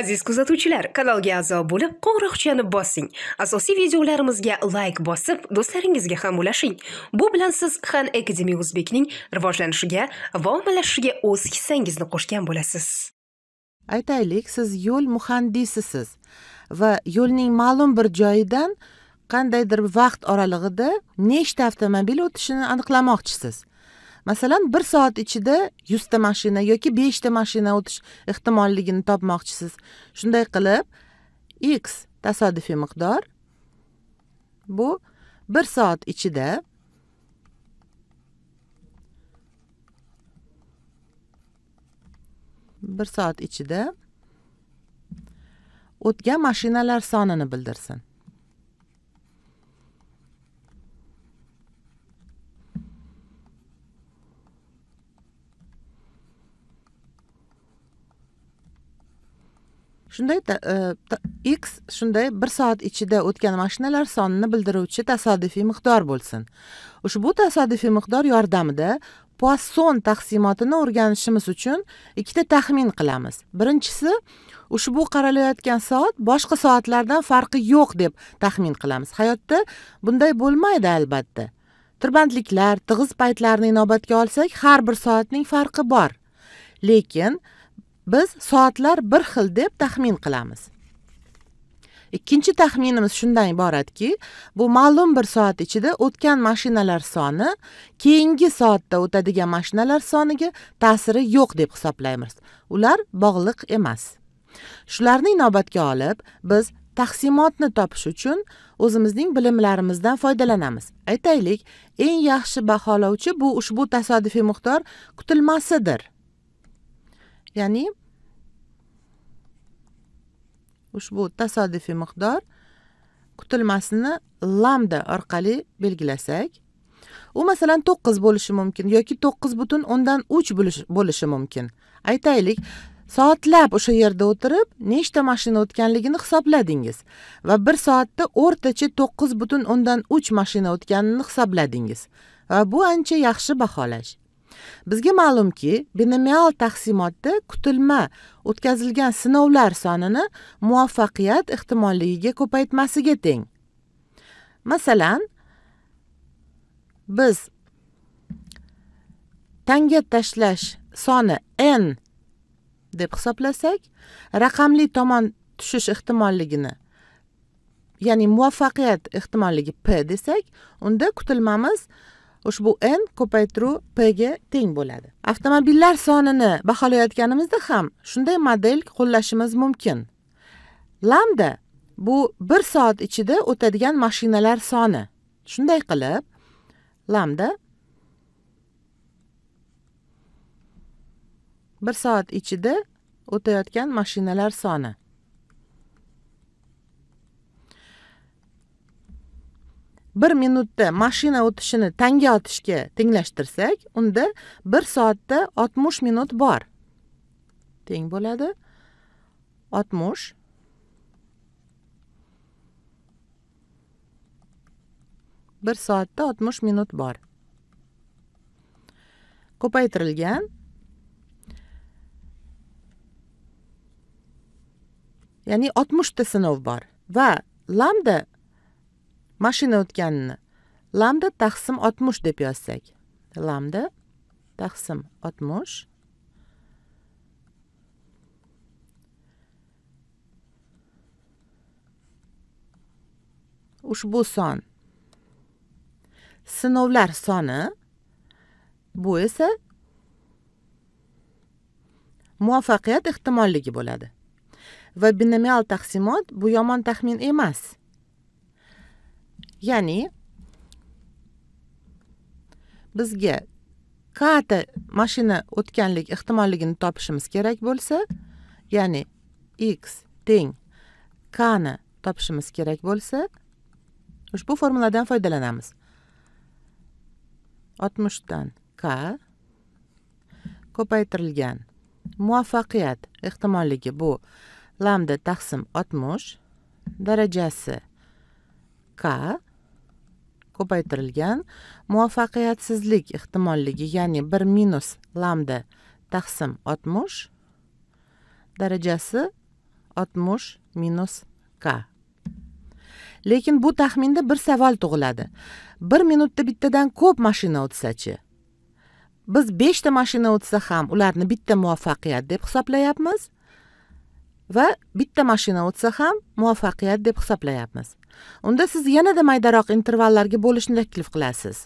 aziz kuzatuvchilar kanalga a'zo bo'lib qo'ng'iroqchani bossing asosiy videolarimizga layk bosib do'stlaringizga ham ulashing bu bilan siz han akademi o'zbekning rivojlanishiga va ommalashishiga o'z hissangizni qo'shgan bo'lasiz aytaylik siz yo'l muhandisisiz va yo'lning ma'lum bir joyidan qandaydir vaqt oralig'ida nechta avtomobil o'tishini aniqlamoqchisiz masalan bir soat ichida yuzta mashina yoki beshta mashina o'tish ehtimolligini topmoqchisiz shunday qilib x tasodifiy miqdor bu bir soat ichida bir soat ichida o'tgan mashinalar sonini bildirsin shunday e, x shunday bir soat ichida o'tgan mashinalar sonini bildiruvchi tasodifiy miqdor bo'lsin ushbu tasodifiy miqdor yordamida poasson taqsimotini o'rganishimiz uchun ikkita taxmin qilamiz birinchisi ushbu qaralayotgan soat boshqa soatlardan farqi yo'q deb taxmin qilamiz hayotda bunday bo'lmaydi albatta tirbandliklar tig'iz paytlarni inobatga olsak har bir soatning farqi bor lekin biz soatlar bir xil deb taxmin qilamiz ikkinchi taxminimiz shundan iboratki bu ma'lum bir soat ichida o'tgan mashinalar soni keyingi soatda o'tadigan mashinalar soniga ta'siri yo'q deb hisoblaymiz ular bog'liq emas shularni inobatga olib biz taqsimotni topish uchun o'zimizning bilimlarimizdan foydalanamiz aytaylik eng yaxshi baholovchi bu ushbu tasodifiy miqdor kutilmasidir ya'ni ushbu tasodifiy miqdor kutilmasini lambda orqali belgilasak u masalan to'qqiz bo'lishi mumkin yoki to'qqiz butun o'ndan uch bo'lishi mumkin aytaylik soatlab o'sha yerda o'tirib nechta mashina o'tganligini hisobladingiz va bir soatda o'rtacha to'qqiz butun o'ndan uch mashina o'tganini hisobladingiz va bu ancha yaxshi baholash bizga ma'lumki binomial taqsimotda kutilma o'tkazilgan sinovlar sonini muvaffaqiyat ehtimolligiga ko'paytmasiga teng masalan biz tanga tashlash soni n deb hisoblasak raqamli tomon tushish ehtimolligini ya'ni muvaffaqiyat ehtimolligi p desak unda kutilmamiz ushbu n ko'paytiruv p ga teng bo'ladi avtomobillar sonini baholayotganimizda ham shunday model qo'llashimiz mumkin lambda bu bir soat ichida o'tadigan mashinalar soni shunday qilib lambda bir soat ichida o'tayotgan mashinalar soni bir minutda mashina o'tishini tanga otishga tenglashtirsak unda bir soatda oltmish minut bor teng bo'ladi oltmish bir soatda oltmish minut bor ko'paytirilgan ya'ni oltmishta sinov bor va lambda mashina o'tganini lambda taqsim oltmish deb yozsak lambda taqsim oltmish ushbu son sinovlar soni bu esa muvaffaqiyat ehtimolligi bo'ladi va binomial taqsimot bu yomon taxmin emas ya'ni bizga kata mashina o'tganlik ehtimolligini topishimiz kerak bo'lsa ya'ni x teng k ni topishimiz kerak bo'lsa ushbu formuladan foydalanamiz oltmishdan k ko'paytirilgan muvaffaqiyat ehtimolligi bu lambda taqsim oltmish darajasi k ko'paytirilgan muvaffaqiyatsizlik ehtimolligi ya'ni bir minus lambda taqsim oltmish darajasi oltmish minus k lekin bu taxminda bir savol tug'iladi bir minutda bittadan ko'p mashina o'tsachi biz beshta mashina o'tsa ham ularni bitta muvaffaqiyat deb hisoblayapmiz va bitta mashina o'tsa ham muvaffaqiyat deb hisoblayapmiz unda siz yanada maydaroq intervallarga bo'lishni taklif qilasiz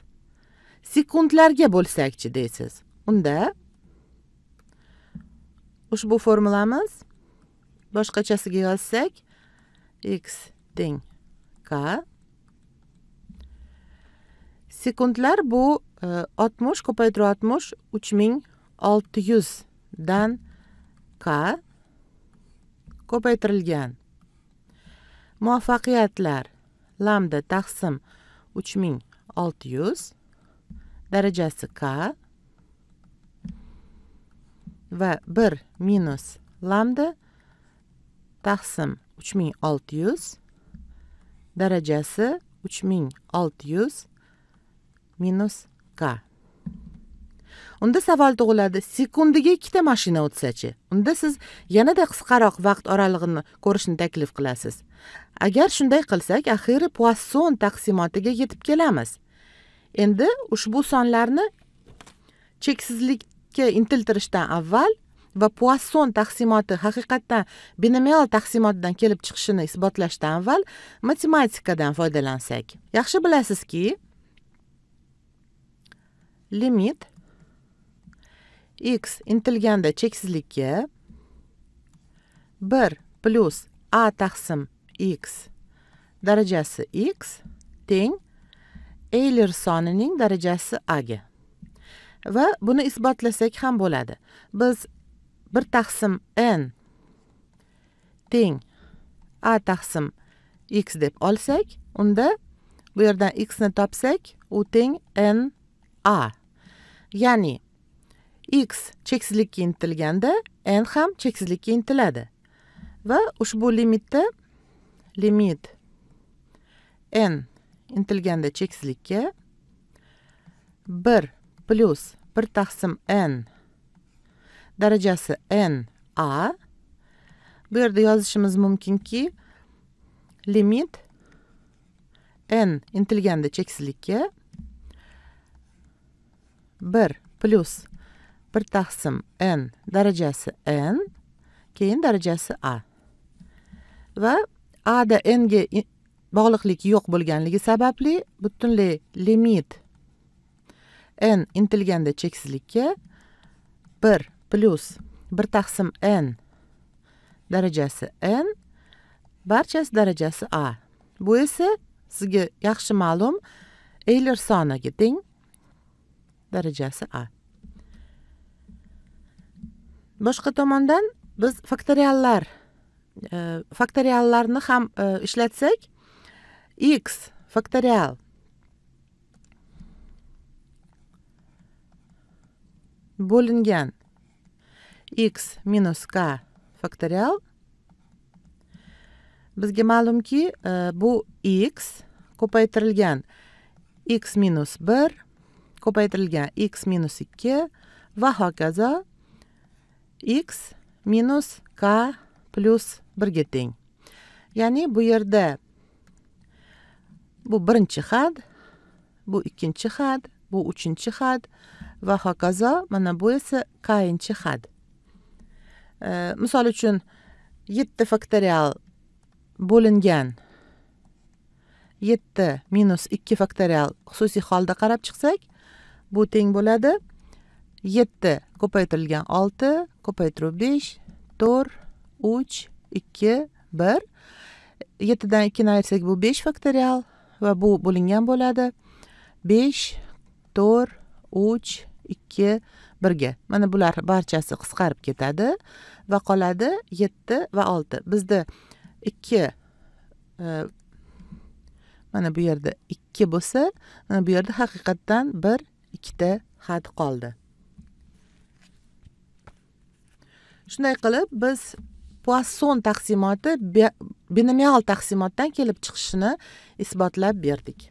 sekundlarga bo'lsakchi deysiz unda ushbu formulamiz boshqachasiga yozsak x teng k sekundlar bu e, oltmish ko'paytirib oltmish uch ming olti yuzdan k ko'paytirilgan muvaffaqiyatlar lambda taqsim uch ming olti yuz darajasi k va bir minus lambda taqsim uch ming olti yuz darajasi uch ming olti yuz minus k unda savol tug'iladi sekundiga ikkita mashina o'tsachi unda siz yanada qisqaroq vaqt oralig'ini ko'rishni taklif qilasiz agar shunday qilsak axiyri puasson taqsimotiga yetib kelamiz endi ushbu sonlarni cheksizlikka intiltirishdan avval va puasson taqsimoti haqiqatdan binomial taqsimotdan kelib chiqishini isbotlashdan avval matematikadan foydalansak yaxshi bilasizki limit x intilganda cheksizlikka 1 plus a taqsim x darajasi x teng eyler sonining darajasi a ga va buni isbotlasak ham bo'ladi biz 1 taqsim n teng a taqsim x deb olsak unda bu yerdan x ni topsak u teng n a ya'ni x cheksizlikka intilganda n ham cheksizlikka intiladi va ushbu limitda limit n intilganda cheksizlikka 1 plyus 1 taqsim n darajasi n a bu yerda yozishimiz mumkinki limit n intilganda cheksizlikka 1 plyus bir taqsim n darajasi n keyin darajasi a va a da n ga bog'liqlik yo'q bo'lganligi sababli butunlay limit n intilganda cheksizlikka bir plyus bir taqsim n darajasi n barchasi darajasi a bu esa sizga yaxshi ma'lum eyler soniga teng darajasi a boshqa tomondan biz faktoriallar e, faktoriallarni ham e, ishlatsak x faktorial bo'lingan x minus k faktorial bizga ma'lumki e, bu x ko'paytirilgan x minus bir ko'paytirilgan x minus ikki va hokazo x minus k plus 1-ga teng. Ya'ni bu yerda bu birinchi had, bu ikkinchi had, bu uchinchi had va hokazo, mana bu esa k-inchi had. E, misol uchun 7 faktorial bo'lingan 7 minus 2 faktorial xususiy holda qarab chiqsak, bu teng bo'ladi yetti ko'paytirilgan olti 4 besh to'rt uch ikki bir yettidan ikkini aytsak bu besh faktorial va bu bo'lingan bo'ladi besh to'rt uch ikki birga mana bular barchasi qisqarib ketadi va qoladi yetti va olti bizda ikki e, mana bu yerda ikki bo'lsa mana bu yerda haqiqatdan bir ikkita xat qoldi shunday qilib biz puasson taqsimoti binomial taqsimotdan kelib chiqishini isbotlab berdik